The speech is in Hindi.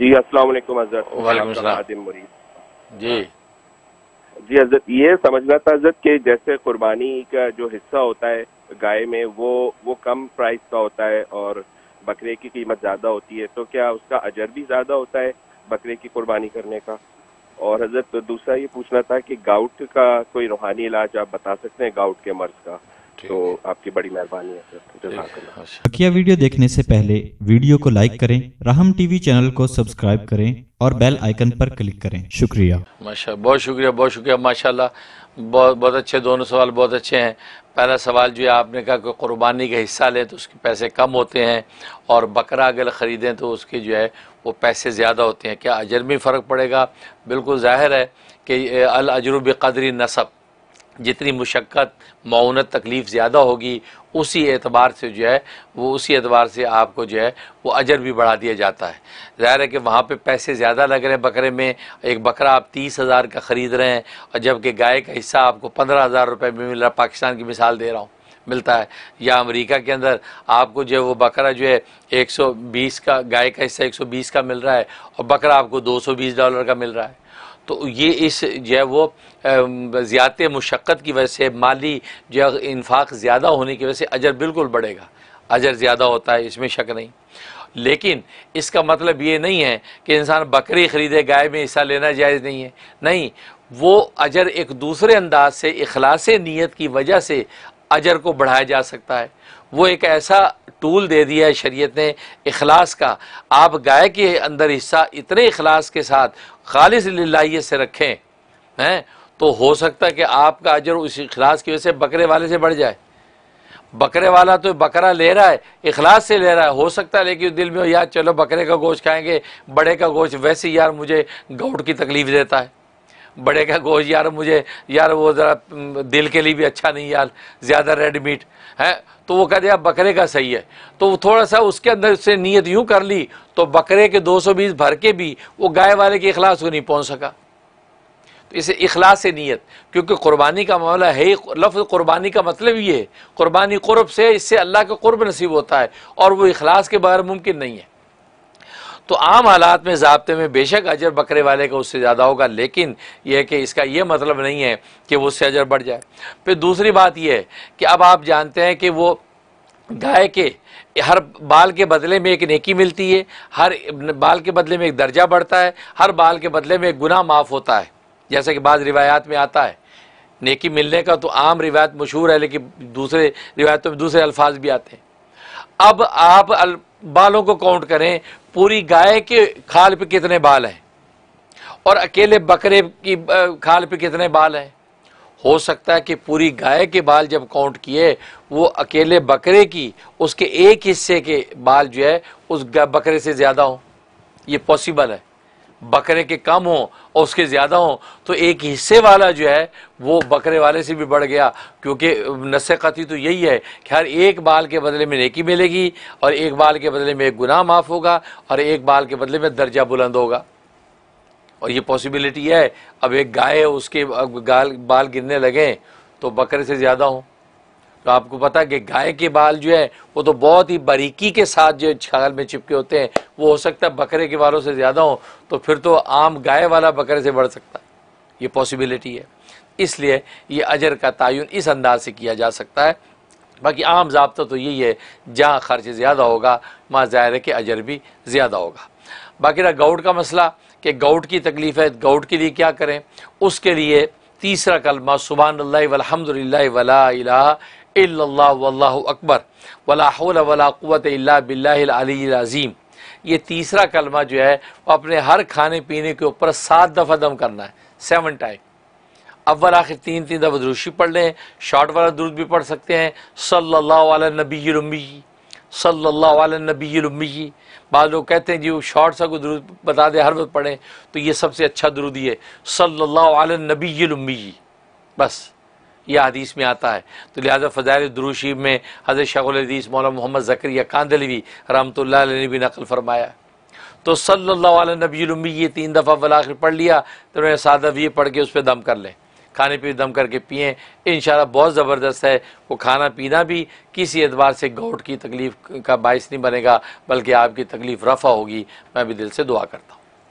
जी अस्सलाम हजरत जी जी हजरत ये समझना था हजरत कि जैसे कुर्बानी का जो हिस्सा होता है गाय में वो वो कम प्राइस का होता है और बकरे की कीमत ज्यादा होती है तो क्या उसका अजर भी ज्यादा होता है बकरे की कुर्बानी करने का और हजरत दूसरा ये पूछना था कि गाउट का कोई रूहानी इलाज आप बता सकते हैं गाउट के मर्ज का तो आपकी बड़ी मेहरबानी है सर अच्छा। वीडियो देखने से पहले वीडियो को लाइक करें राहम टीवी चैनल को सब्सक्राइब करें और बेल आइकन पर क्लिक करें शुक्रिया माशा बहुत शुक्रिया बहुत शुक्रिया माशाल्लाह बहुत बहुत अच्छे दोनों सवाल बहुत अच्छे हैं पहला सवाल जो है आपने कहा कि क़ुरबानी का हिस्सा लें तो उसके पैसे कम होते हैं और बकरा अगर ख़रीदें तो उसके जो है वो पैसे ज़्यादा होते हैं क्या अजर में फ़र्क पड़ेगा बिल्कुल ज़ाहिर है कि अल अजरुब कदरी नसब जितनी मुशक्क़त मौनत तकलीफ़ ज़्यादा होगी उसी एतबार से जो है वो उसी एतबार से आपको जो है वो अजर भी बढ़ा दिया जाता है ज़ाहिर है कि वहाँ पे पैसे ज़्यादा लग रहे हैं बकरे में एक बकरा आप तीस हज़ार का ख़रीद रहे हैं और जबकि गाय का हिस्सा आपको पंद्रह हज़ार रुपये में मिल रहा है पाकिस्तान की मिसाल दे रहा हूँ मिलता है या अमेरिका के अंदर आपको जो है वो बकरा जो है 120 का गाय का हिस्सा 120 का मिल रहा है और बकरा आपको 220 डॉलर का मिल रहा है तो ये इस जो है वो ज़्यादा मशक्क़त की वजह से माली जो इन्फाक ज़्यादा होने की वजह से अजर बिल्कुल बढ़ेगा अजर ज़्यादा होता है इसमें शक नहीं लेकिन इसका मतलब ये नहीं है कि इंसान बकरी ख़रीदे गाय में हिस्सा लेना जायज़ नहीं है नहीं वो अजर एक दूसरे अंदाज से अखलास नीयत की वजह से अजर को बढ़ाया जा सकता है वो एक ऐसा टूल दे दिया है शरीयत ने अखलास का आप गाय के अंदर हिस्सा इतने अखलास के साथ खालिश लाइय से रखें हैं तो हो सकता है कि आपका अजर उस अखलास की वजह से बकरे वाले से बढ़ जाए बकरे वाला तो बकरा ले रहा है इखलास से ले रहा है हो सकता है लेकिन दिल में यार चलो बकरे का गोश्त खाएंगे बड़े का गोश्त वैसे यार मुझे गौट की तकलीफ़ देता है बड़े का गोश्त यार मुझे यार वो ज़रा दिल के लिए भी अच्छा नहीं यार ज़्यादा रेड मीट है तो वो कहते यार बकरे का सही है तो थोड़ा सा उसके अंदर से नीयत यूँ कर ली तो बकरे के 220 भर के भी वो गाय वाले के अखलास को नहीं पहुँच सका तो इसे अखलास से नीयत क्योंकि कुर्बानी का मामला है ही लफ्ज़ क़ुरबानी का मतलब ये है कुर्बानी क़ुरब से इससे अल्लाह का क़ुरब नसीब होता है और वो अखलास के बगैर मुमकिन नहीं है तो आम हालात में जबते में बेशक अजर बकरे वाले का उससे ज़्यादा होगा लेकिन यह कि इसका यह मतलब नहीं है कि वो उससे अजर बढ़ जाए फिर दूसरी बात यह है कि अब आप जानते हैं कि वो गाय के हर बाल के बदले में एक नेकी मिलती है हर बाल के बदले में एक दर्जा बढ़ता है हर बाल के बदले में एक गुना माफ़ होता है जैसा कि बाद रिवायात में आता है नेकी मिलने का तो आम रिवायत मशहूर है लेकिन दूसरे रिवायतों में दूसरे अल्फाज भी आते हैं अब आप बालों को काउंट करें पूरी गाय के खाल पे कितने बाल हैं और अकेले बकरे की खाल पे कितने बाल हैं हो सकता है कि पूरी गाय के बाल जब काउंट किए वो अकेले बकरे की उसके एक हिस्से के बाल जो है उस बकरे से ज़्यादा हो ये पॉसिबल है बकरे के कम हों और उसके ज़्यादा हों तो एक हिस्से वाला जो है वो बकरे वाले से भी बढ़ गया क्योंकि नस तो यही है कि हर एक बाल के बदले में नेकी मिलेगी और एक बाल के बदले में एक गुनाह माफ़ होगा और एक बाल के बदले में दर्जा बुलंद होगा और ये पॉसिबिलिटी है अब एक गाय उसके गाल बाल गिरने लगें तो बकरे से ज़्यादा हों तो आपको पता है कि गाय के बाल जो है वो तो बहुत ही बारीकी के साथ जो छाल में चिपके होते हैं वो हो सकता है बकरे के बालों से ज़्यादा हो तो फिर तो आम गाय वाला बकरे से बढ़ सकता ये पॉसिबिलिटी है इसलिए ये अजर का तयन इस अंदाज से किया जा सकता है बाकी आम जबता तो यही है जहाँ खर्च ज़्यादा होगा वहाँ ज़ाहिर है कि अजर भी ज़्यादा होगा बाकी रहा गौट का मसला कि गौट की तकलीफ़ है गौट के लिए क्या करें उसके लिए तीसरा कलमा सुबहानल्लाहमदिल्ला अल्लाह वलहमदिल्ला वला अल्लाह अकबर वलाहल वलाक़वत बिल्लाज़ीम ये तीसरा कलमा जो है वो अपने हर खाने पीने के ऊपर सात दफ़ा दम करना है सेवन टाइम अव्वल आखिर तीन तीन दफ़ा दुरुशी पढ़ लें शॉर्ट वाला दुरुद भी पढ़ सकते हैं सल्लल्लाहु नबीमी सल्ला नबीमी बाद लोग कहते हैं जी वो शॉर्ट सा को दुरुद बता दें हर वक्त पढ़ें तो ये सबसे अच्छा दुरुद ही है सल्ला नबीमी बस यह हदीस में आता है तो लिहाजा फ़जाइल दरूशीब में हज़रत शाहीस मौलाना मोहम्मद ज़क्रिया कांदलवी रहमत ने भी नकल फरमाया तो सल्ला नबीमी ये तीन दफ़ा वलाखिर पढ़ लिया तो उन्होंने सादा भी पढ़ के उस पर दम कर लें खाने पे दम करके पिए इन बहुत ज़बरदस्त है वो खाना पीना भी किसी एतबार से गौट की तकलीफ़ का बायस नहीं बनेगा बल्कि आपकी तकलीफ़ रफ़ा होगी मैं भी दिल से दुआ करता हूँ